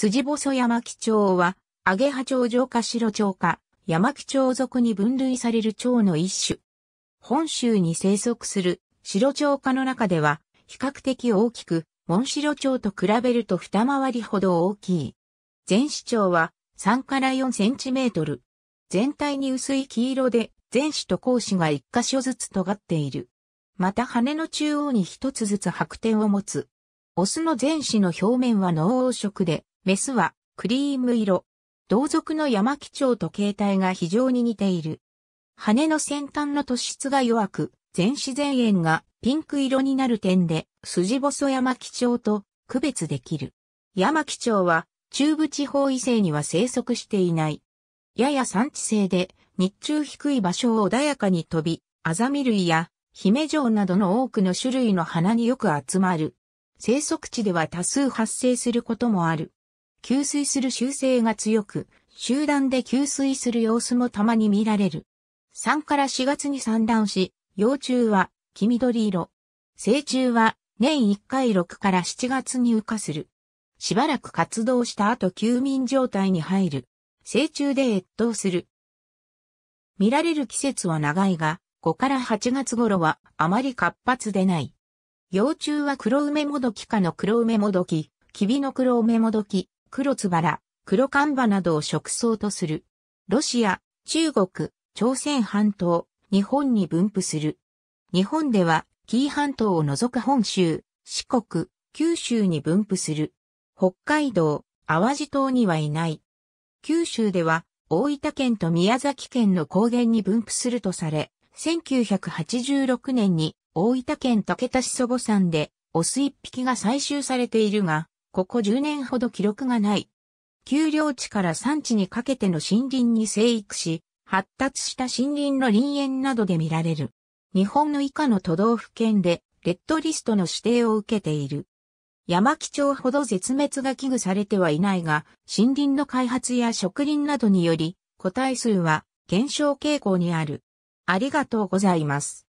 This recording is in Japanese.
筋細山木町は、アゲハ町上か白町か、山木町属に分類される町の一種。本州に生息する白鳥科の中では、比較的大きく、モンシロチョウと比べると二回りほど大きい。全市長は3から4センチメートル。全体に薄い黄色で、全種と甲子が一箇所ずつ尖っている。また羽の中央に一つずつ白点を持つ。オスの全種の表面は濃黄色で、メスはクリーム色。同族の山木町と形態が非常に似ている。羽の先端の突出が弱く、全自然円がピンク色になる点で、筋細山木町と区別できる。山木町は中部地方以西には生息していない。やや産地性で、日中低い場所を穏やかに飛び、アザミ類や姫城などの多くの種類の花によく集まる。生息地では多数発生することもある。給水する習性が強く、集団で給水する様子もたまに見られる。3から4月に産卵し、幼虫は黄緑色。成虫は年1回6から7月に羽化する。しばらく活動した後休眠状態に入る。成虫で越冬する。見られる季節は長いが、5から8月頃はあまり活発でない。幼虫は黒梅もどきかの黒梅もどき、キビの黒梅もどき、黒つばら、黒んばなどを食草とする。ロシア、中国、朝鮮半島、日本に分布する。日本では、紀伊半島を除く本州、四国、九州に分布する。北海道、淡路島にはいない。九州では、大分県と宮崎県の高原に分布するとされ、1986年に大分県竹田市祖母山でオス一匹が採集されているが、ここ10年ほど記録がない。丘陵地から山地にかけての森林に生育し、発達した森林の林園などで見られる。日本の以下の都道府県で、レッドリストの指定を受けている。山木町ほど絶滅が危惧されてはいないが、森林の開発や植林などにより、個体数は減少傾向にある。ありがとうございます。